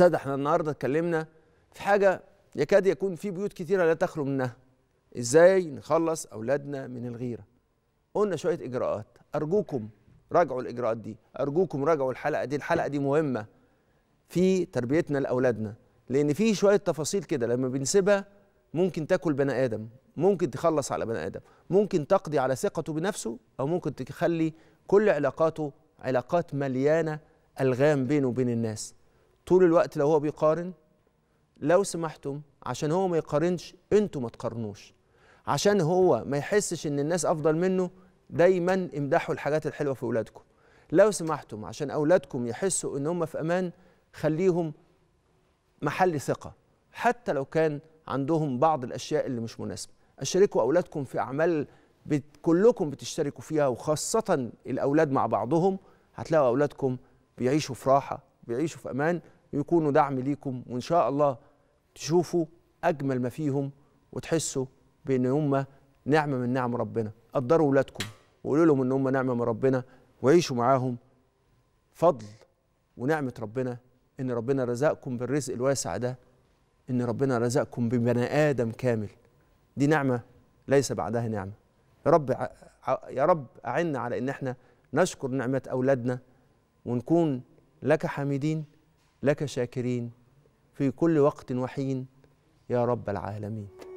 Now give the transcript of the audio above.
سادة احنا النهاردة اتكلمنا في حاجة يكاد يكون في بيوت كتيرة لا تخلو منها ازاي نخلص أولادنا من الغيرة قلنا شوية إجراءات أرجوكم راجعوا الإجراءات دي أرجوكم راجعوا الحلقة دي الحلقة دي مهمة في تربيتنا لأولادنا لأن في شوية تفاصيل كده لما بنسيبها ممكن تاكل بني آدم ممكن تخلص على بني آدم ممكن تقضي على ثقته بنفسه أو ممكن تخلي كل علاقاته علاقات مليانة ألغام بينه وبين الناس طول الوقت لو هو بيقارن لو سمحتم عشان هو ما يقارنش انتوا ما تقارنوش عشان هو ما يحسش ان الناس افضل منه دايما امدحوا الحاجات الحلوه في اولادكم لو سمحتم عشان اولادكم يحسوا ان هم في امان خليهم محل ثقه حتى لو كان عندهم بعض الاشياء اللي مش مناسبه اشاركوا اولادكم في اعمال بت... كلكم بتشتركوا فيها وخاصه الاولاد مع بعضهم هتلاقوا اولادكم بيعيشوا في راحه بيعيشوا في امان يكونوا دعم ليكم وان شاء الله تشوفوا اجمل ما فيهم وتحسوا بان هم نعمه من نعم ربنا قدروا اولادكم وقولوا لهم ان هم نعمه من ربنا وعيشوا معاهم فضل ونعمه ربنا ان ربنا رزقكم بالرزق الواسع ده ان ربنا رزقكم ببني ادم كامل دي نعمه ليس بعدها نعمه يا رب يا رب اعنا على ان احنا نشكر نعمه اولادنا ونكون لك حامدين لك شاكرين في كل وقت وحين يا رب العالمين